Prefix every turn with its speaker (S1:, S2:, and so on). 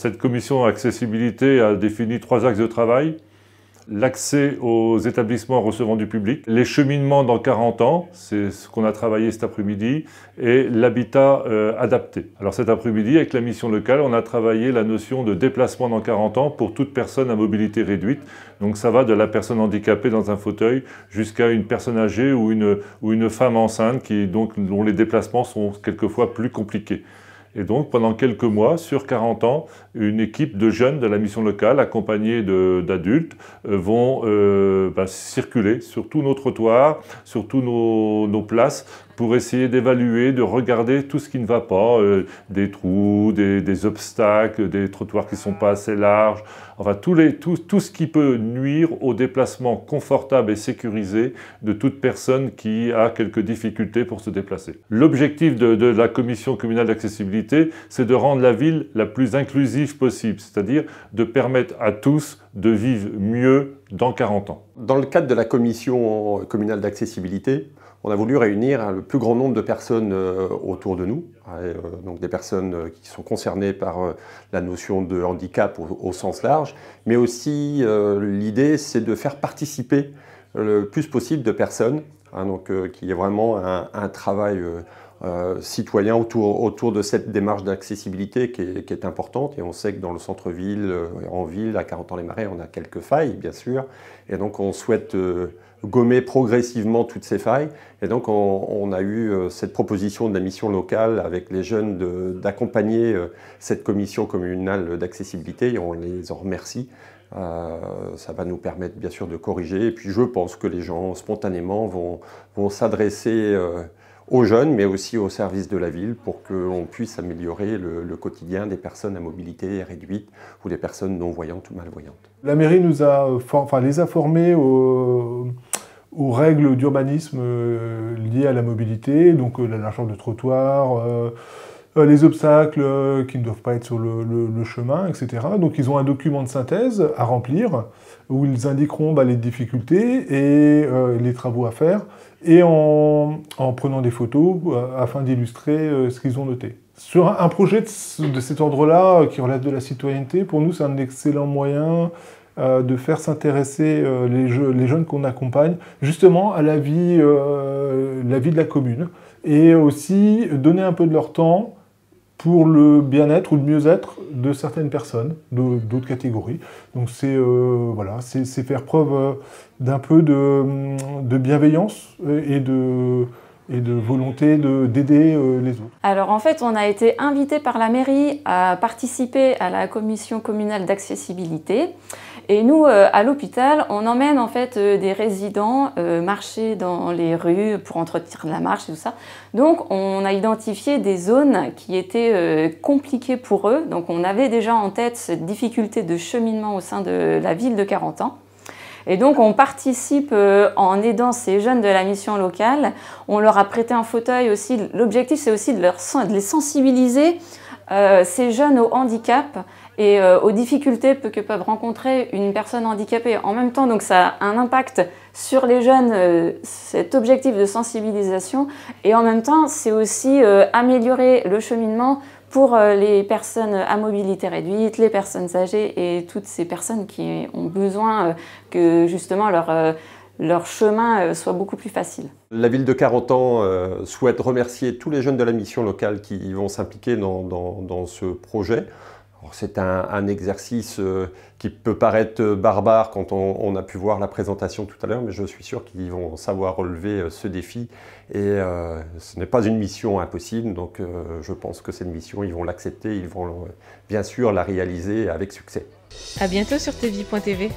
S1: Cette commission accessibilité a défini trois axes de travail. L'accès aux établissements recevant du public, les cheminements dans 40 ans, c'est ce qu'on a travaillé cet après-midi, et l'habitat euh, adapté. Alors cet après-midi, avec la mission locale, on a travaillé la notion de déplacement dans 40 ans pour toute personne à mobilité réduite. Donc ça va de la personne handicapée dans un fauteuil jusqu'à une personne âgée ou une, femme enceinte qui, dont les déplacements sont quelquefois plus compliqués. Et donc, pendant quelques mois, sur 40 ans, une équipe de jeunes de la mission locale, accompagnée d'adultes, euh, vont euh, bah, circuler sur tous nos trottoirs, sur tous nos places, pour essayer d'évaluer, de regarder tout ce qui ne va pas, euh, des trous, des, obstacles, des trottoirs qui ne sont pas assez larges, enfin tout, tout, ce qui peut nuire au déplacement confortable et sécurisé de toute personne qui a quelques difficultés pour se déplacer. L'objectif de, de la commission communale d'accessibilité, c'est de rendre la ville la plus inclusive possible,
S2: c'est-à-dire de permettre à tous de vivre mieux dans 40 ans. Dans le cadre de la commission communale d'accessibilité, on a voulu réunir le plus grand nombre de personnes euh, autour de nous, euh, donc des personnes euh, qui sont concernées par la notion de handicap au, sens large, mais aussi l'idée c'est de faire participer le plus possible de personnes, hein, donc qu'il y ait vraiment un, travail citoyen autour, de cette démarche d'accessibilité qui, est importante. Et on sait que dans le centre-ville, en ville, à 40 ans les marais, on a quelques failles, bien sûr. Et donc on souhaite gommer progressivement toutes ces failles. Et donc, on, a eu euh, cette proposition de la mission locale avec les jeunes d'accompagner euh, cette commission communale d'accessibilité et on les en remercie. Euh, ça va nous permettre bien sûr de corriger. Et puis, je pense que les gens spontanément vont, vont s'adresser aux jeunes, mais aussi aux services de la ville pour qu'on puisse améliorer le, quotidien des personnes à mobilité réduite ou des personnes non-voyantes ou malvoyantes.
S3: La mairie nous a, enfin, les a formés au aux règles d'urbanisme euh, liées à la mobilité, donc euh, la largeur de trottoir, euh, les obstacles qui ne doivent pas être sur le, chemin, etc. Donc ils ont un document de synthèse à remplir où ils indiqueront bah, les difficultés et les travaux à faire et en, prenant des photos afin d'illustrer ce qu'ils ont noté. Sur un, projet de, de cet ordre-là qui relève de la citoyenneté, pour nous c'est un excellent moyen euh, de faire s'intéresser euh, les, jeunes qu'on accompagne justement à la vie, euh, la vie de la commune et aussi donner un peu de leur temps pour le bien-être ou le mieux-être de certaines personnes, d'autres catégories. Donc c'est voilà, faire preuve d'un peu de, bienveillance et de et de volonté d'aider les autres.
S4: Alors en fait, on a été invité par la mairie à participer à la commission communale d'accessibilité. Et nous, euh, à l'hôpital, on emmène en fait euh, des résidents euh, marcher dans les rues pour entretenir la marche et tout ça. Donc, on a identifié des zones qui étaient compliquées pour eux. Donc, on avait déjà en tête cette difficulté de cheminement au sein de la ville de 40 ans. Et donc on participe en aidant ces jeunes de la mission locale. On leur a prêté un fauteuil aussi. L'objectif c'est aussi de, leur, de les sensibiliser, ces jeunes au handicap et euh, aux difficultés que peuvent rencontrer une personne handicapée. En même temps, donc ça a un impact sur les jeunes, euh, cet objectif de sensibilisation, et en même temps, c'est aussi euh, améliorer le cheminement pour les personnes à mobilité réduite, les personnes âgées et toutes ces personnes qui ont besoin que justement leur leur chemin soit beaucoup plus facile.
S2: La ville de Carentan souhaite remercier tous les jeunes de la mission locale qui vont s'impliquer dans, ce projet. C'est un, exercice euh, qui peut paraître euh, barbare quand on, a pu voir la présentation tout à l'heure, mais je suis sûr qu'ils vont savoir relever euh, ce défi. Et ce n'est pas une mission impossible, donc je pense que cette mission, ils vont l'accepter, ils vont bien sûr la réaliser avec succès.
S4: À bientôt sur tv.tv.